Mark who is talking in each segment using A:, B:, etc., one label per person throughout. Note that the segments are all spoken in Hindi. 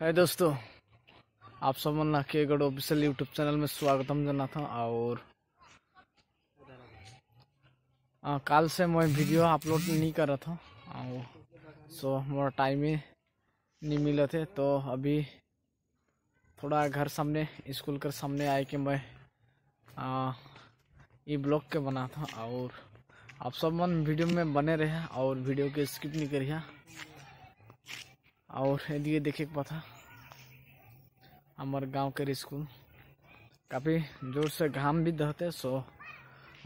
A: है दोस्तों आप सब मन के गढ़ ऑफिशियल यूट्यूब चैनल में स्वागत हम जाना था और आ, काल से मैं वीडियो अपलोड नहीं कर रहा था और सो मेरा टाइम ही नहीं मिले थे तो अभी थोड़ा घर सामने स्कूल के सामने आए कि मैं ई ब्लॉग के बना था और आप सब मन वीडियो में बने रहे और वीडियो के स्किप नहीं करिए और ये देखे पता हमारे गांव के स्कूल काफ़ी जोर से घाम भी दहते सो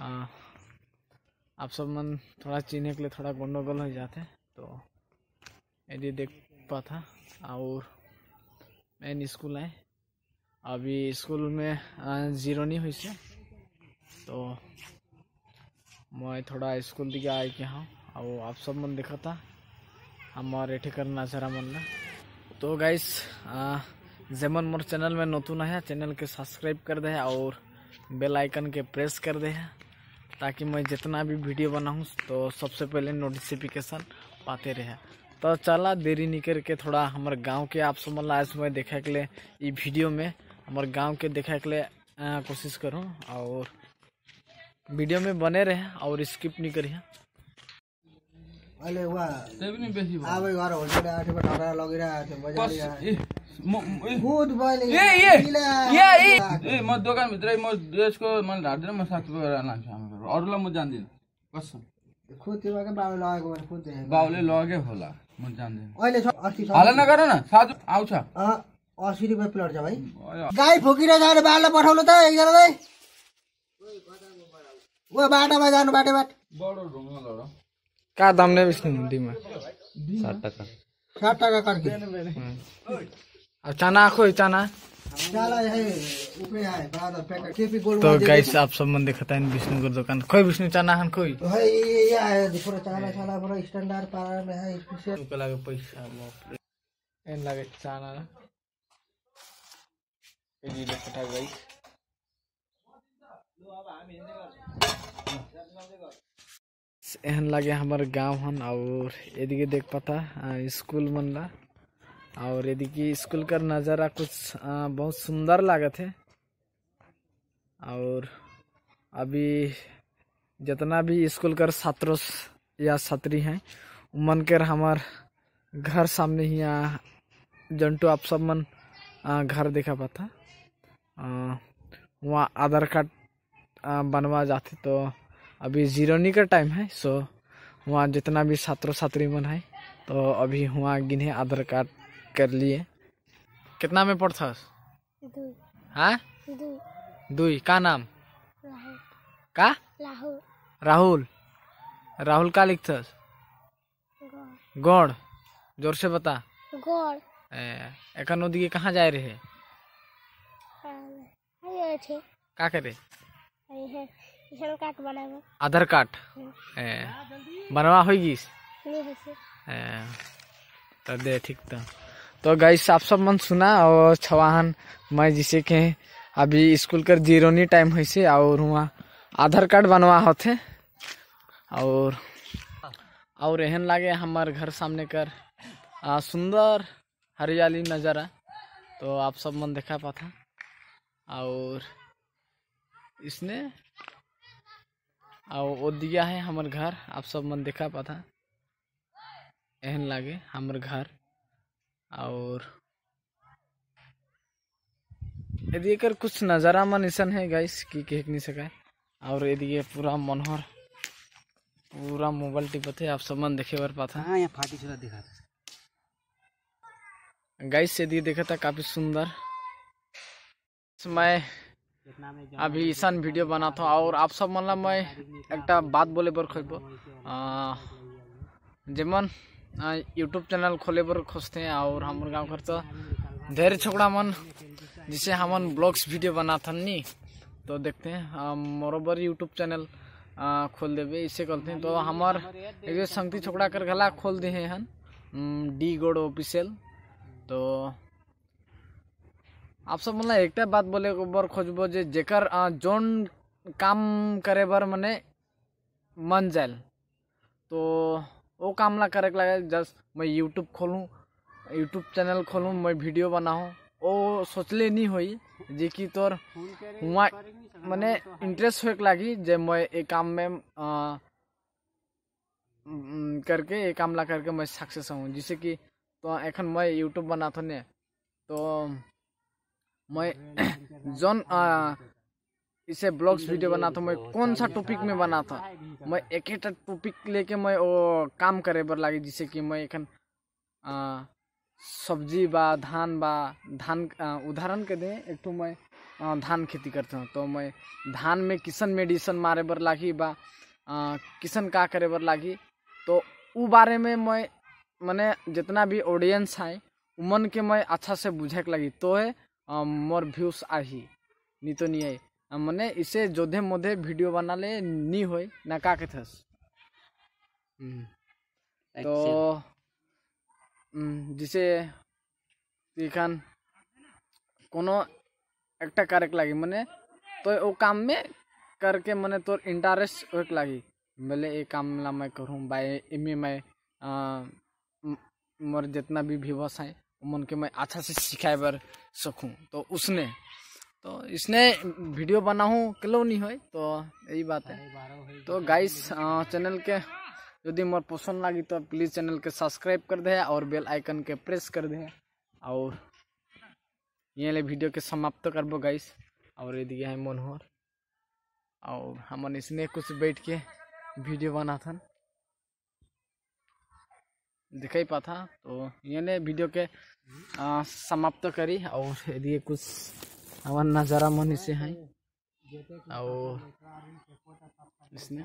A: आ, आप सब मन थोड़ा चीने के लिए थोड़ा गंडोगोल हो जाते तो यदि देख पाता और मैं स्कूल आए अभी स्कूल में जीरो नहीं हुई से तो मैं थोड़ा स्कूल दिखे आए के हाँ और आप सब मन देखा था আমার এঠিকার নাজারা মোল্লা तो गाइस जेमन मोर चैनल में नतून है चैनल के सब्सक्राइब कर दे और बेल आइकन के प्रेस कर दे ताकि मैं जितना भी वीडियो बनाऊँ तो सबसे पहले नोटिफिकेशन पाते रहे तो चला देरी निकल के थोड़ा हमारे गांव के आप सब मतलब आज मैं देखा के लिए ये वीडियो में हमारे गांव के देखा के लिए कोशिश करूँ और वीडियो में बने रहें और स्किप नहीं करिए अहिले उहाँ आबै घर होलसेल आएको थियो ढडेर लगिरहेको थियो म दोकानभित्रै म यसको मैले ढाट्दिनँ म सात रुपियाँ लान्छु हाम्रो अरूलाई म जान्दिनँ कसम भने बाबुले लगेको होला म जान्दिनँ अहिले नगर न सात आउँछ असी रुपियाँ प्लट छ भाइ गाई जाने बाटो पठाउनु त एकजना बाटोमा जानु बाटो बाटो बडो ढुङ्गा का दाम ने विष्णु हिंदी में साठ टका साठ टका करके अब चना को चना तो गाइस आप सब मन देखता है विष्णु का दुकान कोई विष्णु चाना हन कोई लगे पैसा एन लगे चाना जी लखटा गाइस एहन लगे हमारे गाँव हन और एदिके देख पाता स्कूल मन ला और कि स्कूल का नज़ारा कुछ आ, बहुत सुंदर लागत है और अभी जितना भी स्कूल कर छात्रों या छात्री हैं उमन कर हमार घर सामने ही यहाँ जंटू आप सब मन आ, घर देखा पाता वहाँ आधार कार्ड बनवा जाते तो अभी जीरोनी का टाइम है सो वहाँ जितना भी छात्रों छात्री मन है तो अभी वहाँ गिन्हे आधार कार्ड कर लिए कितना में पढ़ था हाँ दुई का नाम का राहुल राहुल का लिख था गौड़ जोर से बता गौड़ एखन नदी कहाँ जा रहे का करे आधार कार्ड हाँ। बनवा होगी तो दे ठीक तो तो गाइस आप सब मन सुना और छवाहन मैं जिसे के अभी स्कूल कर जीरोनी टाइम है से और वहाँ आधार कार्ड बनवा होते और और एहन लागे हमार घर सामने कर सुंदर हरियाली नज़ारा तो आप सब मन देखा पाता और इसने और वो दिया है हमारे घर आप सब मन देखा पाता एहन लागे हमारे घर और यदि एक कुछ नज़ारा मन ऐसा है गाइस कि कह नहीं सका और यदि ये पूरा मनोहर पूरा मोबाइल टिपत है आप सब मन देखे बार पाता हाँ यहाँ फाटी चला दिखा गाइस यदि देखा था काफ़ी सुंदर मैं अभी ईसन वीडियो बना था और आप सब मतलब मैं एक बात बोले पर खोज जेमन यूट्यूब चैनल खोले पर खोजते हैं और हमारे गाँव घर तो ढेर छोकरा मन जिसे हम ब्लॉग्स वीडियो बनाथन नी तो देखते हैं मोरोबर यूट्यूब चैनल खोल देवे इसे करते हैं तो हमारे एक संगति कर गला खोल दे हैं डी गोड ऑफिशियल तो आप सब मतलब एकटा बात बोले बर खोजबो जे जेकर जोन काम करे बार मने मन जाए तो वो काम ला करे लगे जस्ट मैं यूट्यूब खोलूँ यूट्यूब चैनल खोलूँ मैं वीडियो बनाऊँ वो सोचले नहीं हुई जे कि तोर हुआ मने इंटरेस्ट हो लगी जे मैं ये काम में आ, करके ये काम ला करके मैं सक्सेस हूँ जैसे कि तो एखन मैं यूट्यूब बनाथो ने तो मैं जौन इसे ब्लॉग्स वीडियो बना था मैं तो कौन सा टॉपिक में बना था मैं एक ही टॉपिक लेके मैं वो काम करे बर लगी जिससे कि मैं एखन सब्जी बा धान बा धान उदाहरण के दें एक तो मैं धान खेती करते हूँ तो मैं धान में किसन मेडिसिन मारे बर लगी बा किसन का करे बर लगी तो उ बारे में मैं मैंने जितना भी ऑडियंस है उमन के मैं अच्छा से बुझे लगी तो है मोर व्यूज आही नी तो नहीं आई मैंने इसे जोधे मोधे वीडियो बना ले नी हो ना का थस हम्म। तो जिसे खान कोनो एक लगी मैंने तो वो काम में करके मैंने तोर इंटरेस्ट एक लगी बोले ये काम ला मैं करूँ बाय इमे मैं मोर जितना भी व्यवसाय मन के मैं अच्छा से सिखाए बार सकूँ तो उसने तो इसने वीडियो बनाऊँ क्लो नहीं हो तो यही बात है तो गाइस चैनल के यदि मोर पसंद लगी तो प्लीज़ चैनल के सब्सक्राइब कर दे और बेल आइकन के प्रेस कर दे और ये ले वीडियो के समाप्त करबो गाइस और यदि है मनोहर और हम इसने कुछ बैठ के वीडियो बना था दिखाई पाता तो ने वीडियो के आ, समाप्त करी और यदि कुछ हमारा नज़ारा मन से है और इसमें